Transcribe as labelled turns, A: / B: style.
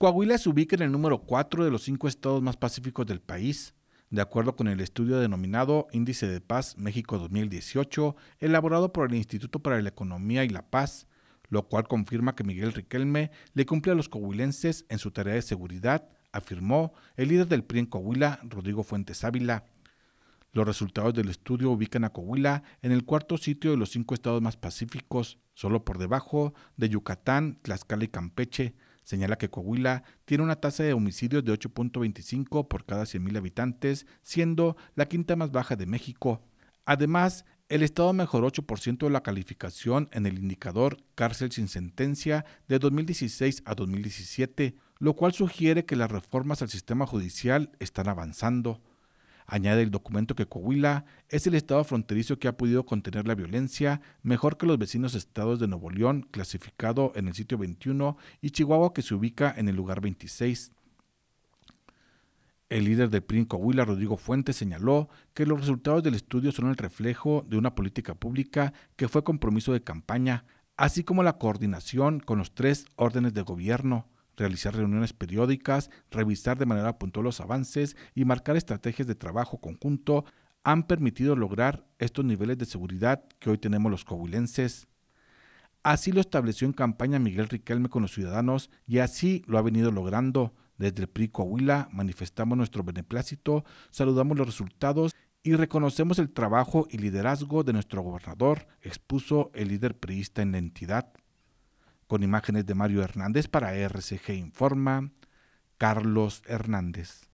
A: Coahuila se ubica en el número 4 de los cinco estados más pacíficos del país, de acuerdo con el estudio denominado Índice de Paz México 2018, elaborado por el Instituto para la Economía y la Paz, lo cual confirma que Miguel Riquelme le cumple a los coahuilenses en su tarea de seguridad, afirmó el líder del PRI en Coahuila, Rodrigo Fuentes Ávila. Los resultados del estudio ubican a Coahuila en el cuarto sitio de los cinco estados más pacíficos, solo por debajo de Yucatán, Tlaxcala y Campeche, Señala que Coahuila tiene una tasa de homicidios de 8.25 por cada 100.000 habitantes, siendo la quinta más baja de México. Además, el Estado mejoró 8% de la calificación en el indicador cárcel sin sentencia de 2016 a 2017, lo cual sugiere que las reformas al sistema judicial están avanzando. Añade el documento que Coahuila es el estado fronterizo que ha podido contener la violencia mejor que los vecinos estados de Nuevo León, clasificado en el sitio 21, y Chihuahua, que se ubica en el lugar 26. El líder del PRI Coahuila, Rodrigo Fuentes, señaló que los resultados del estudio son el reflejo de una política pública que fue compromiso de campaña, así como la coordinación con los tres órdenes de gobierno realizar reuniones periódicas, revisar de manera puntual los avances y marcar estrategias de trabajo conjunto han permitido lograr estos niveles de seguridad que hoy tenemos los coahuilenses. Así lo estableció en campaña Miguel Riquelme con los ciudadanos y así lo ha venido logrando. Desde el PRI Coahuila manifestamos nuestro beneplácito, saludamos los resultados y reconocemos el trabajo y liderazgo de nuestro gobernador, expuso el líder priista en la entidad. Con imágenes de Mario Hernández para RCG Informa, Carlos Hernández.